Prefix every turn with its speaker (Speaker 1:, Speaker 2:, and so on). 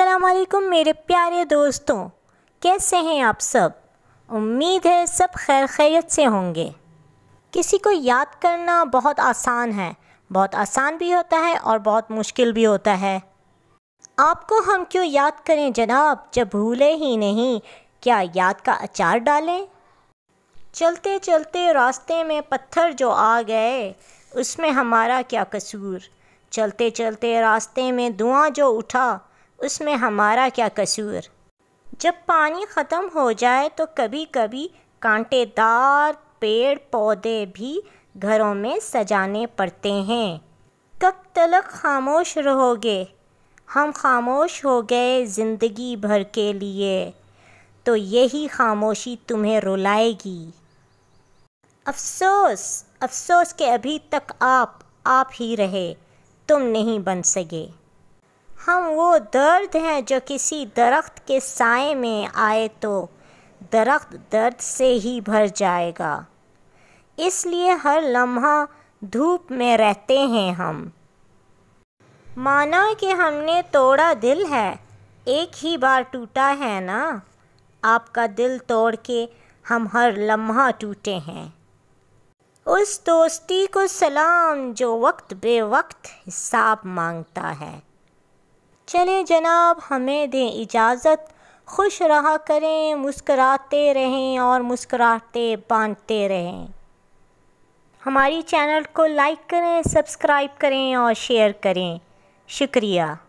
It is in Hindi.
Speaker 1: असलकुम मेरे प्यारे दोस्तों कैसे हैं आप सब उम्मीद है सब खैर खैरियत से होंगे किसी को याद करना बहुत आसान है बहुत आसान भी होता है और बहुत मुश्किल भी होता है आपको हम क्यों याद करें जनाब जब भूले ही नहीं क्या याद का अचार डालें चलते चलते रास्ते में पत्थर जो आ गए उसमें हमारा क्या कसूर चलते चलते रास्ते में धुआँ जो उठा उसमें हमारा क्या कसूर जब पानी ख़त्म हो जाए तो कभी कभी कांटेदार पेड़ पौधे भी घरों में सजाने पड़ते हैं कब तलक खामोश रहोगे हम खामोश हो गए ज़िंदगी भर के लिए तो यही खामोशी तुम्हें रुलाएगी अफसोस अफसोस के अभी तक आप आप ही रहे तुम नहीं बन सके हम वो दर्द हैं जो किसी दरख्त के साय में आए तो दरख्त दर्द से ही भर जाएगा इसलिए हर लम्हा धूप में रहते हैं हम माना कि हमने तोड़ा दिल है एक ही बार टूटा है ना आपका दिल तोड़ के हम हर लम्हा टूटे हैं उस दोस्ती को सलाम जो वक्त बेवक्त हिसाब मांगता है चले जनाब हमें दें इजाज़त खुश रहा करें मुस्कराते रहें और मुस्कराते बांधते रहें हमारी चैनल को लाइक करें सब्सक्राइब करें और शेयर करें शुक्रिया